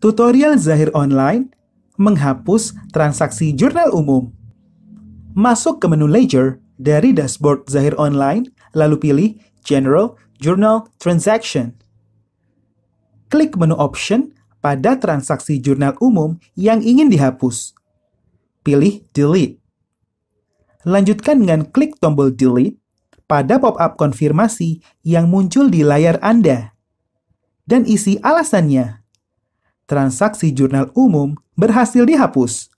Tutorial Zahir Online menghapus transaksi jurnal umum. Masuk ke menu Ledger dari dashboard Zahir Online, lalu pilih General Journal Transaction. Klik menu Option pada transaksi jurnal umum yang ingin dihapus. Pilih Delete. Lanjutkan dengan klik tombol Delete pada pop-up konfirmasi yang muncul di layar Anda. Dan isi alasannya transaksi jurnal umum berhasil dihapus.